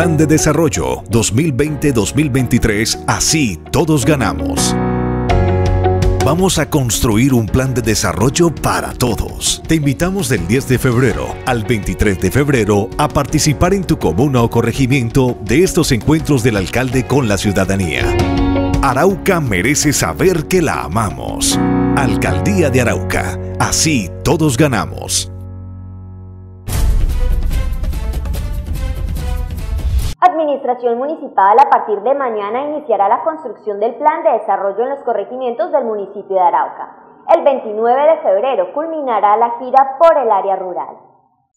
Plan de Desarrollo 2020-2023, así todos ganamos. Vamos a construir un plan de desarrollo para todos. Te invitamos del 10 de febrero al 23 de febrero a participar en tu comuna o corregimiento de estos encuentros del alcalde con la ciudadanía. Arauca merece saber que la amamos. Alcaldía de Arauca. Así todos ganamos. Administración Municipal a partir de mañana iniciará la construcción del plan de desarrollo en los corregimientos del municipio de Arauca. El 29 de febrero culminará la gira por el área rural.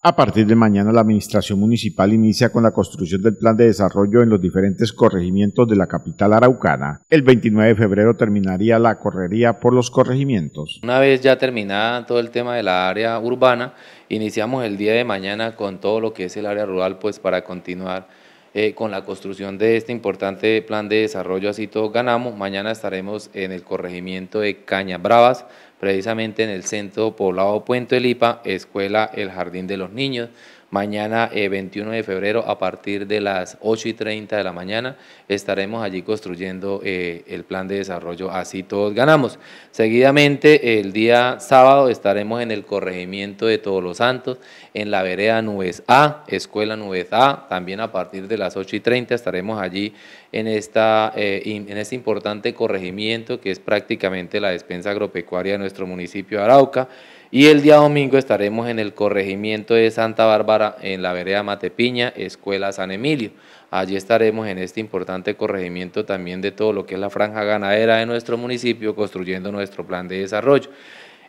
A partir de mañana, la Administración Municipal inicia con la construcción del plan de desarrollo en los diferentes corregimientos de la capital araucana. El 29 de febrero terminaría la correría por los corregimientos. Una vez ya terminada todo el tema de la área urbana, iniciamos el día de mañana con todo lo que es el área rural, pues para continuar eh, con la construcción de este importante plan de desarrollo, así todos ganamos. Mañana estaremos en el corregimiento de Caña Bravas, precisamente en el centro poblado Puente Lipa, Escuela El Jardín de los Niños Mañana, 21 eh, de febrero, a partir de las 8 y 30 de la mañana, estaremos allí construyendo eh, el plan de desarrollo Así Todos Ganamos. Seguidamente, el día sábado, estaremos en el corregimiento de Todos los Santos, en la vereda Nubes A, Escuela Nubes A, también a partir de las 8 y 30 estaremos allí en, esta, eh, en este importante corregimiento que es prácticamente la despensa agropecuaria de nuestro municipio de Arauca. Y el día domingo estaremos en el corregimiento de Santa Bárbara, en la vereda Matepiña, Escuela San Emilio. Allí estaremos en este importante corregimiento también de todo lo que es la franja ganadera de nuestro municipio, construyendo nuestro plan de desarrollo.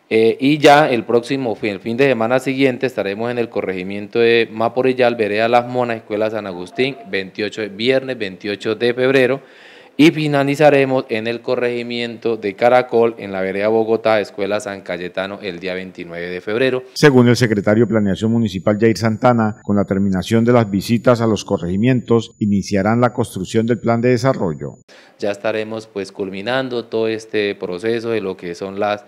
Eh, y ya el próximo fin, el fin de semana siguiente, estaremos en el corregimiento de Maporillal, Vereda Las Monas, Escuela San Agustín, 28, viernes 28 de febrero. Y finalizaremos en el corregimiento de Caracol, en la vereda Bogotá, Escuela San Cayetano, el día 29 de febrero. Según el secretario de Planeación Municipal Jair Santana, con la terminación de las visitas a los corregimientos, iniciarán la construcción del plan de desarrollo. Ya estaremos pues culminando todo este proceso de lo que son las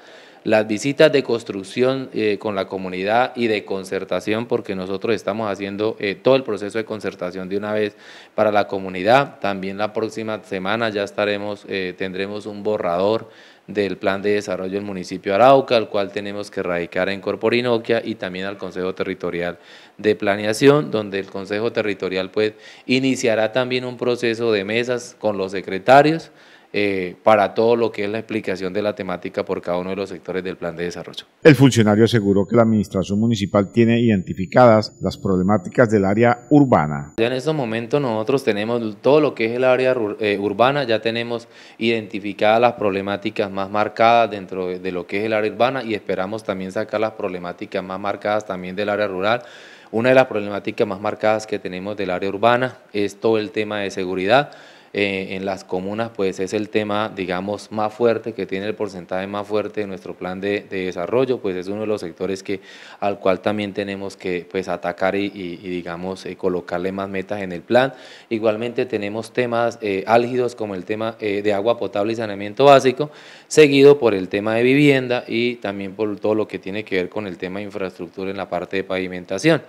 las visitas de construcción eh, con la comunidad y de concertación, porque nosotros estamos haciendo eh, todo el proceso de concertación de una vez para la comunidad. También la próxima semana ya estaremos, eh, tendremos un borrador del plan de desarrollo del municipio de Arauca, al cual tenemos que radicar en Corporinoquia y también al Consejo Territorial de Planeación, donde el Consejo Territorial pues iniciará también un proceso de mesas con los secretarios, eh, para todo lo que es la explicación de la temática por cada uno de los sectores del plan de desarrollo. El funcionario aseguró que la administración municipal tiene identificadas las problemáticas del área urbana. Ya en estos momentos nosotros tenemos todo lo que es el área eh, urbana, ya tenemos identificadas las problemáticas más marcadas dentro de lo que es el área urbana y esperamos también sacar las problemáticas más marcadas también del área rural. Una de las problemáticas más marcadas que tenemos del área urbana es todo el tema de seguridad. Eh, en las comunas pues es el tema, digamos, más fuerte, que tiene el porcentaje más fuerte de nuestro plan de, desarrollo, pues es uno de los sectores que, al cual también tenemos que pues atacar y, digamos, eh, colocarle más metas en el plan. Igualmente tenemos temas eh, álgidos como el tema de agua potable y saneamiento básico, seguido por el tema de vivienda y también por todo lo que tiene que ver con el tema de infraestructura en la parte de pavimentación.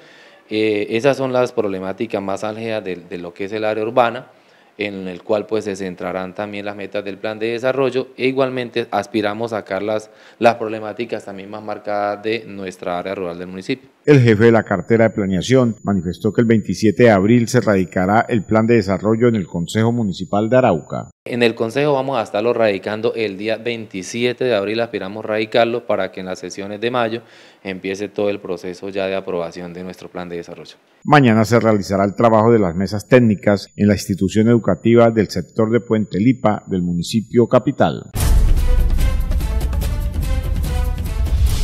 esas son las problemáticas más álgidas de lo que es el área urbana en el cual pues se centrarán también las metas del plan de desarrollo e igualmente aspiramos a sacar las, las problemáticas también más marcadas de nuestra área rural del municipio. El jefe de la cartera de planeación manifestó que el 27 de abril se radicará el plan de desarrollo en el Consejo Municipal de Arauca. En el Consejo vamos a estarlo radicando el día 27 de abril, aspiramos radicarlo para que en las sesiones de mayo empiece todo el proceso ya de aprobación de nuestro plan de desarrollo. Mañana se realizará el trabajo de las mesas técnicas en la institución educativa del sector de Puente Lipa del municipio capital.